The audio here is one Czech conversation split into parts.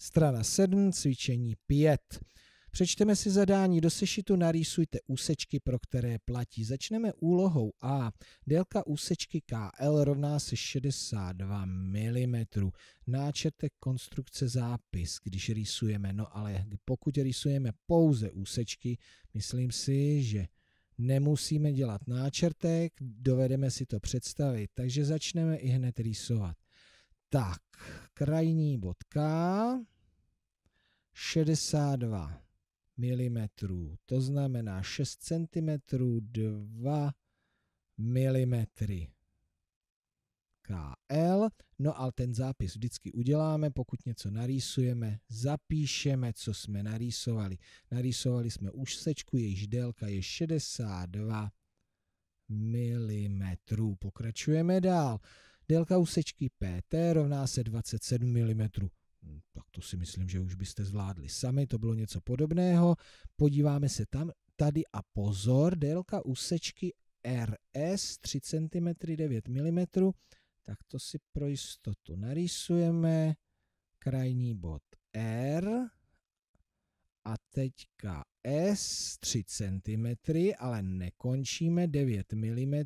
Strana 7, cvičení 5. Přečteme si zadání do sešitu, narýsujte úsečky, pro které platí. Začneme úlohou A. Délka úsečky KL rovná se 62 mm. Náčrtek konstrukce zápis, když rýsujeme. No ale pokud rýsujeme pouze úsečky, myslím si, že nemusíme dělat náčrtek, dovedeme si to představit. Takže začneme i hned rýsovat. Tak, krajní bod K, 62 mm, to znamená 6 cm, 2 mm. KL. No a ten zápis vždycky uděláme, pokud něco narýsujeme, zapíšeme, co jsme narýsovali. Narýsovali jsme úsečku, jejíž délka je 62 mm. Pokračujeme dál. Délka úsečky PT rovná se 27 mm. Hm, tak to si myslím, že už byste zvládli sami, to bylo něco podobného. Podíváme se tam, tady a pozor, délka úsečky RS 3 cm 9 mm, tak to si pro jistotu narýsujeme, krajní bod R a teďka S 3 cm, ale nekončíme 9 mm,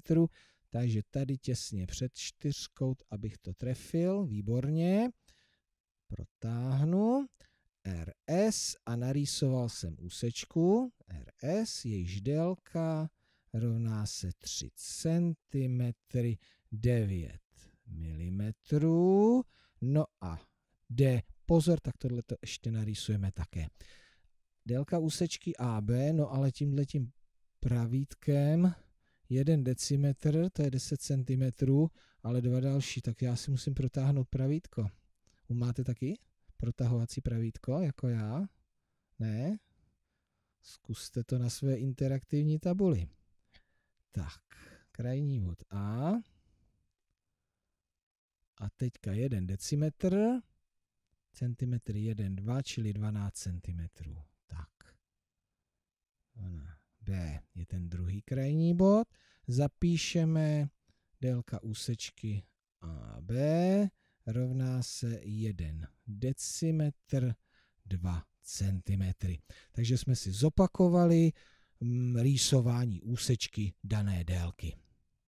takže tady těsně před čtyřkou, abych to trefil, výborně. Protáhnu RS a narýsoval jsem úsečku RS, jejíž délka rovná se 3 cm 9 mm. No a D, pozor, tak tohle to ještě narýsujeme také. Délka úsečky AB, no ale tím pravítkem jeden decimetr, to je 10 cm, ale dva další, tak já si musím protáhnout pravítko. U máte taky protahovací pravítko, jako já? Ne? Zkuste to na své interaktivní tabuli. Tak, krajní bod A. A teďka jeden decimetr, centimetr 1, 2, čili 12 centimetrů je ten druhý krajní bod. Zapíšeme délka úsečky AB rovná se 1 decimetr 2 cm. Takže jsme si zopakovali mm, rýsování úsečky dané délky.